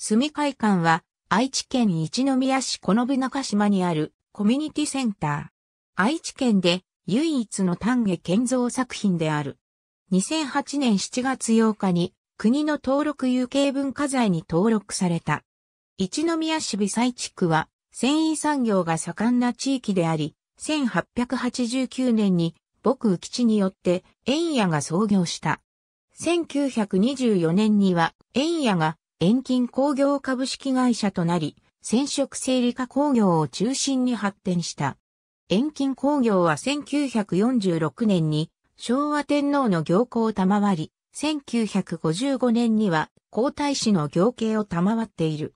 住会館は愛知県一宮市小信中島にあるコミュニティセンター。愛知県で唯一の丹下建造作品である。2008年7月8日に国の登録有形文化財に登録された。一宮市美西地区は繊維産業が盛んな地域であり、1889年に僕雨基地によって円屋が創業した。1924年には円屋が遠近工業株式会社となり、染色整理化工業を中心に発展した。遠近工業は1946年に昭和天皇の行幸を賜り、1955年には皇太子の行慶を賜っている。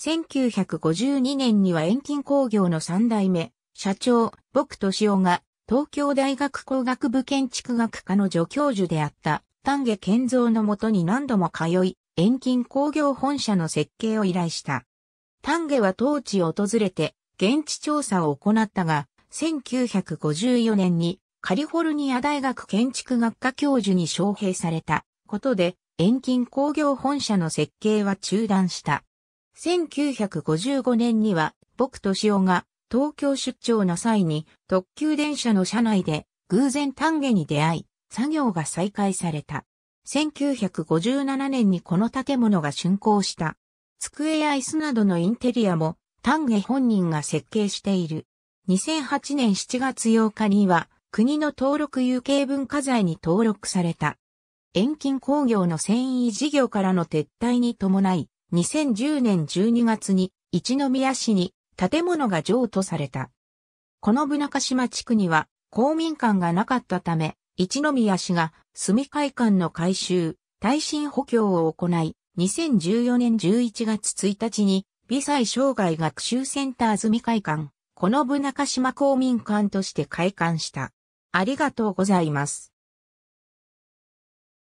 1952年には遠近工業の三代目、社長、僕敏夫が、東京大学工学部建築学科の助教授であった、丹下健三のもとに何度も通い、遠近工業本社の設計を依頼した。丹下は当地を訪れて現地調査を行ったが、1954年にカリフォルニア大学建築学科教授に招聘されたことで、遠近工業本社の設計は中断した。1955年には、僕と塩が東京出張の際に特急電車の車内で偶然丹下に出会い、作業が再開された。1957年にこの建物が竣工した。机や椅子などのインテリアも、丹下本人が設計している。2008年7月8日には、国の登録有形文化財に登録された。遠近工業の繊維事業からの撤退に伴い、2010年12月に一宮市に建物が譲渡された。この部中島地区には公民館がなかったため、一宮氏が住会館の改修、耐震補強を行い、2014年11月1日に、美細障害学習センター住会館、この部中島公民館として開館した。ありがとうございます。